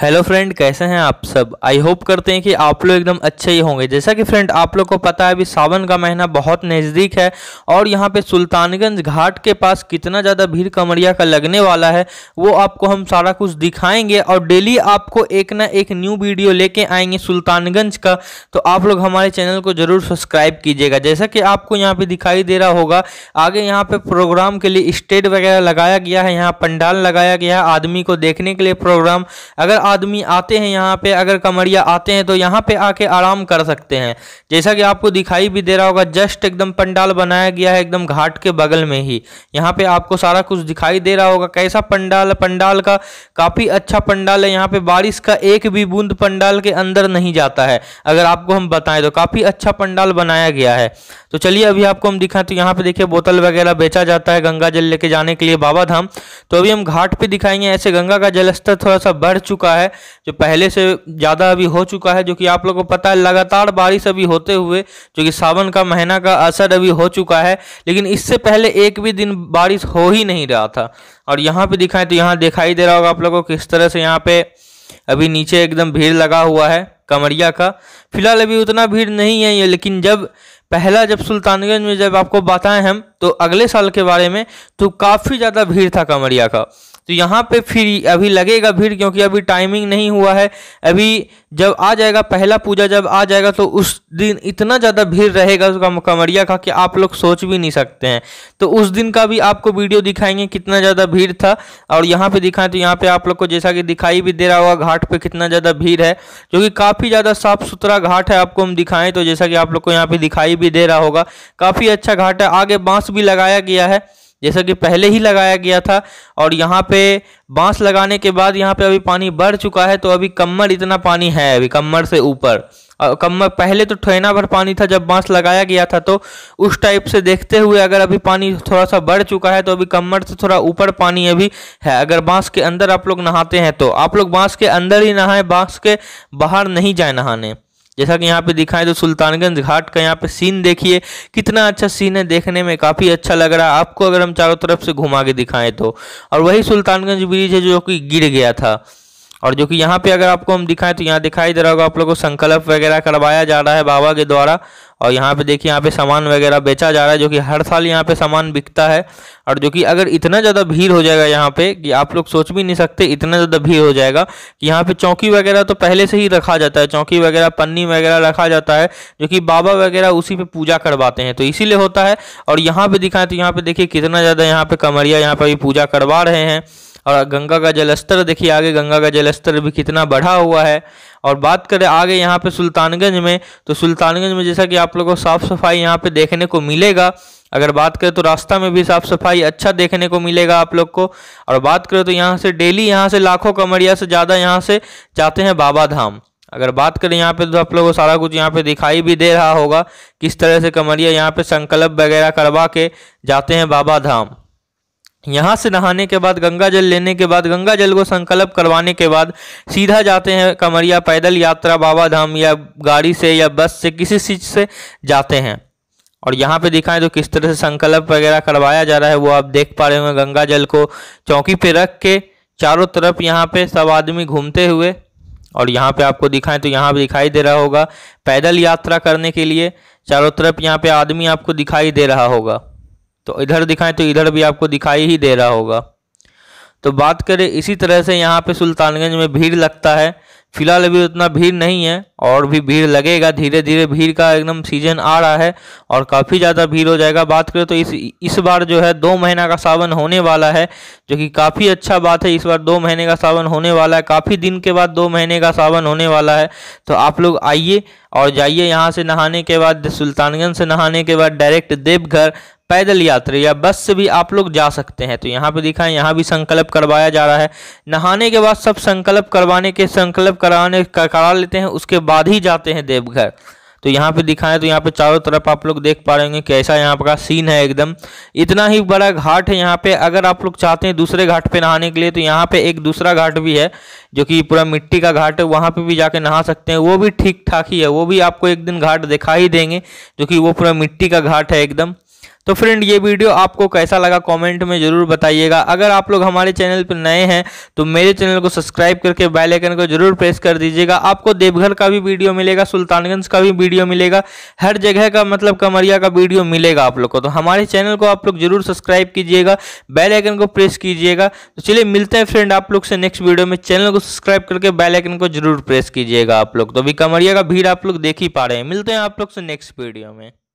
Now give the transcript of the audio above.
hello friend कैसे हैं आप सब आई होप करते हैं कि आप लोग एकदम अच्छे ही होंगे जैसा कि फ्रेंड आप लोग को पता है अभी सावन का महीना बहुत नज़दीक है और यहाँ पे सुल्तानगंज घाट के पास कितना ज़्यादा भीड़ कमरिया का लगने वाला है वो आपको हम सारा कुछ दिखाएंगे और डेली आपको एक ना एक न्यू वीडियो लेके आएंगे सुल्तानगंज का तो आप लोग हमारे चैनल को ज़रूर सब्सक्राइब कीजिएगा जैसा कि आपको यहाँ पर दिखाई दे रहा होगा आगे यहाँ पर प्रोग्राम के लिए स्टेज वगैरह लगाया गया है यहाँ पंडाल लगाया गया है आदमी को देखने के लिए प्रोग्राम अगर आदमी आते हैं यहाँ पे अगर कमरिया आते हैं तो यहाँ पे आके आराम कर सकते हैं जैसा कि आपको दिखाई भी दे रहा होगा जस्ट एकदम पंडाल बनाया गया है एकदम घाट के बगल में ही यहाँ पे आपको सारा कुछ दिखाई दे रहा होगा कैसा पंडाल पंडाल का काफ़ी अच्छा पंडाल है यहाँ पे बारिश का एक भी बूंद पंडाल के अंदर नहीं जाता है अगर आपको हम बताएं तो काफ़ी अच्छा पंडाल बनाया गया है तो चलिए अभी आपको हम दिखाएं तो यहाँ पे देखिए बोतल वगैरह बेचा जाता है गंगा जल लेके जाने के लिए बाबा धाम तो अभी हम घाट पे दिखाएंगे ऐसे गंगा का जलस्तर थोड़ा सा बढ़ चुका है चुका है जो पहले से ज़्यादा अभी हो चुका है जो कि आप लोगों को पता है लगातार बारिश अभी होते हुए जो कि सावन का महीना का असर अभी हो चुका है लेकिन इससे पहले एक भी दिन बारिश हो ही नहीं रहा था और यहाँ पर दिखाएं तो यहाँ दिखाई दे रहा होगा आप लोगों को किस तरह से यहाँ पर अभी नीचे एकदम भीड़ लगा हुआ है कमरिया का फिलहाल अभी उतना भीड़ नहीं है ये लेकिन जब पहला जब सुल्तानगंज में जब आपको बताएं हम तो अगले साल के बारे में तो काफ़ी ज़्यादा भीड़ था कमरिया का तो यहाँ पे फिर अभी लगेगा भीड़ क्योंकि अभी टाइमिंग नहीं हुआ है अभी जब आ जाएगा पहला पूजा जब आ जाएगा तो उस दिन इतना ज़्यादा भीड़ रहेगा उसका कंवरिया का कि आप लोग सोच भी नहीं सकते हैं तो उस दिन का भी आपको वीडियो दिखाएंगे कितना ज़्यादा भीड़ था और यहाँ पे दिखाएं तो यहाँ पे आप लोग को जैसा कि दिखाई भी दे रहा होगा घाट पे कितना ज़्यादा भीड़ है जो कि काफ़ी ज़्यादा साफ सुथरा घाट है आपको हम दिखाएं तो जैसा कि आप लोग को यहाँ पे दिखाई भी दे रहा होगा काफ़ी अच्छा घाट है आगे बांस भी लगाया गया है जैसा कि पहले ही लगाया गया था और यहाँ पे बांस लगाने के बाद यहाँ पे अभी पानी बढ़ चुका है तो अभी कमर इतना पानी है अभी कमर से ऊपर कमर पहले तो ठेना भर पानी था जब बांस लगाया गया था तो उस टाइप से देखते हुए अगर अभी पानी थोड़ा सा बढ़ चुका है तो अभी कमर से थोड़ा ऊपर पानी अभी है अगर बांस के अंदर आप लोग नहाते हैं तो आप लोग बांस के अंदर ही नहाएं बांस के बाहर नहीं जाए नहाने जैसा कि यहाँ पे दिखाएं तो सुल्तानगंज घाट का यहाँ पे सीन देखिए कितना अच्छा सीन है देखने में काफ़ी अच्छा लग रहा है आपको अगर हम चारों तरफ से घुमा के दिखाएं तो और वही सुल्तानगंज ब्रिज है जो कि गिर गया था और जो कि यहाँ पे अगर आपको हम दिखाएं तो यहाँ दिखाई दे रहा होगा आप लोगों को संकल्प वगैरह करवाया जा रहा है बाबा के द्वारा और यहाँ पे देखिए यहाँ पे सामान वगैरह बेचा जा रहा है जो कि हर साल यहाँ पे सामान बिकता है और जो कि अगर इतना ज़्यादा भीड़ हो जाएगा यहाँ पे कि आप लोग सोच भी नहीं सकते इतना ज़्यादा भीड़ हो जाएगा कि यहाँ पे चौकी वगैरह तो पहले से ही रखा जाता है चौकी वगैरह पन्नी वगैरह रखा जाता है जो कि बाबा वगैरह उसी पर पूजा करवाते हैं तो इसीलिए होता है और यहाँ पर दिखाएं तो यहाँ पर देखिए कितना ज़्यादा यहाँ पर कमरिया यहाँ पर भी पूजा करवा रहे हैं और गंगा का जलस्तर देखिए आगे गंगा का जलस्तर भी कितना बढ़ा हुआ है और बात करें आगे यहाँ पे सुल्तानगंज में तो सुल्तानगंज में जैसा कि आप लोगों को साफ़ सफाई यहाँ पे देखने को मिलेगा अगर बात करें तो रास्ता में भी साफ सफाई अच्छा देखने को मिलेगा आप लोग को और बात करें तो यहाँ से डेली यहाँ से लाखों कमरिया से ज़्यादा यहाँ से जाते हैं बाबा धाम अगर बात करें यहाँ पे तो आप लोगों को सारा कुछ यहाँ पे दिखाई भी दे रहा होगा किस तरह से कमरिया यहाँ पे संकल्प वगैरह करवा के जाते हैं बाबा धाम यहाँ से नहाने के बाद गंगा जल लेने के बाद गंगा जल को संकल्प करवाने के बाद सीधा जाते हैं कमरिया पैदल यात्रा बाबा धाम या गाड़ी से या बस से किसी चीज से जाते हैं और यहाँ पे दिखाएं तो किस तरह से संकल्प वगैरह करवाया जा रहा है वो आप देख पा रहे होंगे गंगा जल को चौकी पे रख के चारों तरफ यहाँ पे सब आदमी घूमते हुए और यहाँ पे आपको दिखाएं तो यहाँ पे दिखाई दे रहा होगा पैदल यात्रा करने के लिए चारों तरफ यहाँ पे आदमी आपको दिखाई दे रहा होगा तो इधर दिखाएं तो इधर भी आपको दिखाई ही दे रहा होगा तो बात करें इसी तरह से यहाँ पे सुल्तानगंज में भीड़ लगता है फिलहाल अभी उतना भीड़ नहीं है और भी भीड़ लगेगा धीरे धीरे भीड़ का एकदम सीजन आ रहा है और काफ़ी ज़्यादा भीड़ हो जाएगा बात करें तो इस इस बार जो है दो महीना का सावन होने वाला है जो कि काफ़ी अच्छा बात है इस बार दो महीने का सावन होने वाला है काफ़ी दिन के बाद दो महीने का सावन होने वाला है तो आप लोग आइए और जाइए यहाँ से नहाने के बाद सुल्तानगंज से नहाने के बाद डायरेक्ट देवघर पैदल यात्रा या बस से भी आप लोग जा सकते हैं तो यहाँ पे दिखाएं यहाँ भी संकल्प करवाया जा रहा है नहाने के बाद सब संकल्प करवाने के संकल्प कराने करा लेते हैं उसके बाद ही जाते हैं देवघर तो यहाँ पे दिखाएं तो यहाँ पे चारों तरफ आप लोग देख पा रहे होंगे कैसा यहाँ का सीन है एकदम इतना ही बड़ा घाट है यहाँ पे अगर आप लोग चाहते हैं दूसरे घाट पे नहाने के लिए तो यहाँ पे एक दूसरा घाट भी है जो कि पूरा मिट्टी का घाट है वहाँ पे भी जाके नहा सकते हैं वो भी ठीक ठाक ही है वो भी आपको एक दिन घाट दिखाई देंगे जो कि वो पूरा मिट्टी का घाट है एकदम तो फ्रेंड ये वीडियो आपको कैसा लगा कमेंट में ज़रूर बताइएगा अगर आप लोग हमारे चैनल पर नए हैं तो मेरे चैनल को सब्सक्राइब करके बेल आइकन को जरूर प्रेस कर दीजिएगा आपको देवघर का भी वीडियो मिलेगा सुल्तानगंज का भी वीडियो मिलेगा हर जगह का मतलब कमरिया का वीडियो मिलेगा आप लोग को तो हमारे चैनल को आप लोग जरूर सब्सक्राइब कीजिएगा बेल आइकन को प्रेस कीजिएगा तो चलिए मिलते हैं फ्रेंड आप लोग से नेक्स्ट वीडियो में चैनल को सब्सक्राइब करके बैलाइकन को जरूर प्रेस कीजिएगा आप लोग तो अभी कमरिया का भीड़ आप लोग देख ही पा रहे हैं मिलते हैं आप लोग से नेक्स्ट वीडियो में